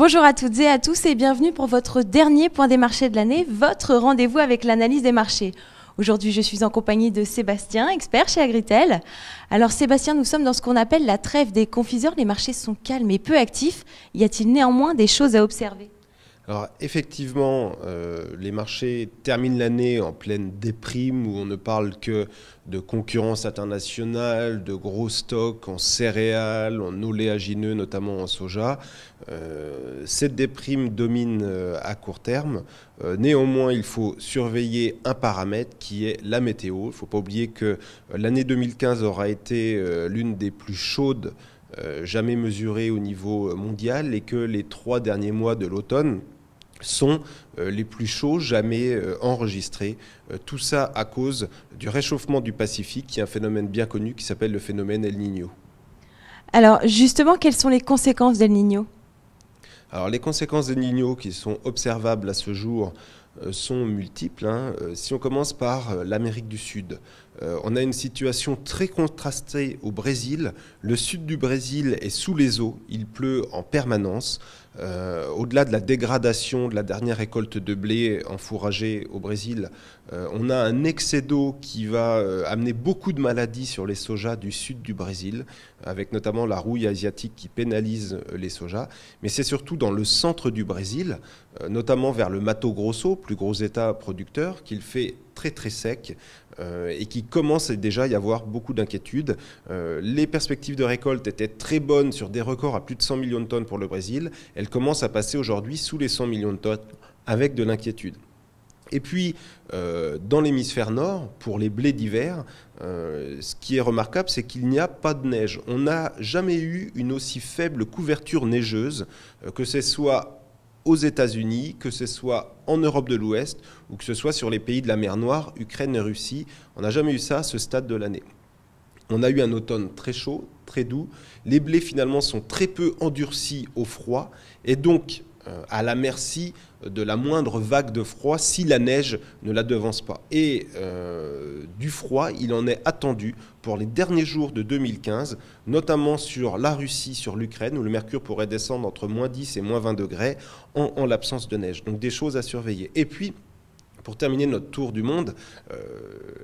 Bonjour à toutes et à tous et bienvenue pour votre dernier point des marchés de l'année, votre rendez-vous avec l'analyse des marchés. Aujourd'hui, je suis en compagnie de Sébastien, expert chez Agritel. Alors Sébastien, nous sommes dans ce qu'on appelle la trêve des confiseurs. Les marchés sont calmes et peu actifs. Y a-t-il néanmoins des choses à observer alors effectivement, euh, les marchés terminent l'année en pleine déprime où on ne parle que de concurrence internationale, de gros stocks en céréales, en oléagineux, notamment en soja. Euh, cette déprime domine euh, à court terme. néanmoins, il faut surveiller un paramètre qui est la météo. Il ne faut pas oublier que l'année 2015 aura été l'une des plus chaudes jamais mesurées au niveau mondial et que les trois derniers mois de l'automne sont euh, les plus chauds jamais euh, enregistrés. Euh, tout ça à cause du réchauffement du Pacifique, qui est un phénomène bien connu qui s'appelle le phénomène El Niño. Alors justement, quelles sont les conséquences d'El Niño Alors les conséquences d'El Niño qui sont observables à ce jour sont multiples. Hein. Si on commence par l'Amérique du Sud, euh, on a une situation très contrastée au Brésil. Le sud du Brésil est sous les eaux, il pleut en permanence. Euh, au-delà de la dégradation de la dernière récolte de blé enfourragée au Brésil, euh, on a un excès d'eau qui va amener beaucoup de maladies sur les sojas du sud du Brésil, avec notamment la rouille asiatique qui pénalise les sojas. Mais c'est surtout dans le centre du Brésil, notamment vers le Mato Grosso, plus gros État producteur, qu'il fait très très sec euh, et qui commence déjà à y avoir beaucoup d'inquiétudes. Euh, les perspectives de récolte étaient très bonnes sur des records à plus de 100 millions de tonnes pour le Brésil. Elles commencent à passer aujourd'hui sous les 100 millions de tonnes avec de l'inquiétude. Et puis, euh, dans l'hémisphère nord, pour les blés d'hiver, ce qui est remarquable, c'est qu'il n'y a pas de neige. On n'a jamais eu une aussi faible couverture neigeuse, que ce soit aux États-Unis, que ce soit en Europe de l'Ouest ou que ce soit sur les pays de la mer Noire, Ukraine et Russie. On n'a jamais eu ça à ce stade de l'année. On a eu un automne très chaud, très doux. Les blés finalement sont très peu endurcis au froid et donc euh, à la merci de la moindre vague de froid si la neige ne la devance pas. Et euh, du froid, il en est attendu pour les derniers jours de 2015, notamment sur la Russie, sur l'Ukraine, où le mercure pourrait descendre entre moins 10 et moins 20 degrés en, l'absence de neige. Donc des choses à surveiller. Et puis, pour terminer notre tour du monde, euh,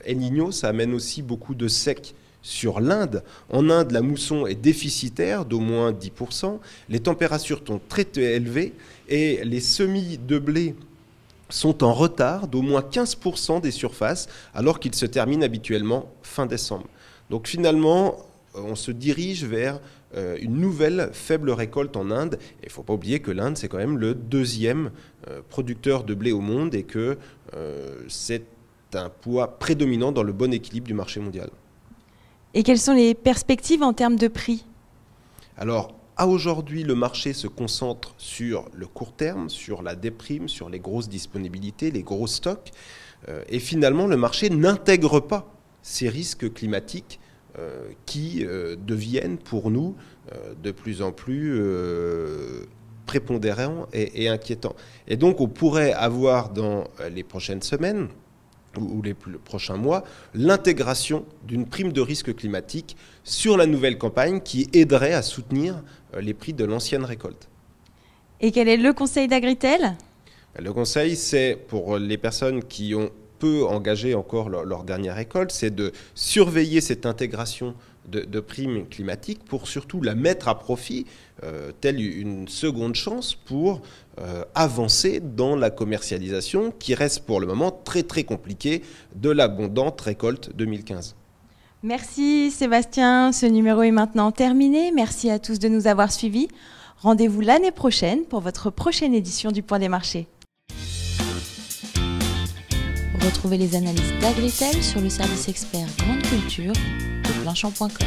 El Niño, ça amène aussi beaucoup de sec sur l'Inde. En Inde, la mousson est déficitaire d'au moins 10%, les températures sont très élevées et les semis de blé sont en retard d'au moins 15% des surfaces alors qu'ils se terminent habituellement fin décembre. Donc finalement, euh, on se dirige vers euh, une nouvelle faible récolte en Inde. Il ne faut pas oublier que l'Inde, c'est quand même le deuxième euh, producteur de blé au monde et que c'est un poids prédominant dans le bon équilibre du marché mondial. Et quelles sont les perspectives en termes de prix Alors, à aujourd'hui, le marché se concentre sur le court terme, sur la déprime, sur les grosses disponibilités, les gros stocks. Euh, et finalement, le marché n'intègre pas ces risques climatiques euh, qui euh, deviennent pour nous de plus en plus prépondérants et inquiétants. Et donc, on pourrait avoir dans les prochaines semaines ou les prochains mois, l'intégration d'une prime de risque climatique sur la nouvelle campagne qui aiderait à soutenir euh, les prix de l'ancienne récolte. Et quel est le conseil d'Agritel Le conseil, c'est pour les personnes qui ont peu engagé encore leur, leur dernière récolte, c'est de surveiller cette intégration de, primes climatiques pour surtout la mettre à profit, euh, telle une seconde chance pour euh, avancer dans la commercialisation qui reste pour le moment très très compliquée de l'abondante récolte 2015. Merci Sébastien, ce numéro est maintenant terminé. Merci à tous de nous avoir suivis. Rendez-vous l'année prochaine pour votre prochaine édition du Point des marchés. Retrouvez les analyses d'Agritel sur le service expert Grande Culture de Planchamp.com.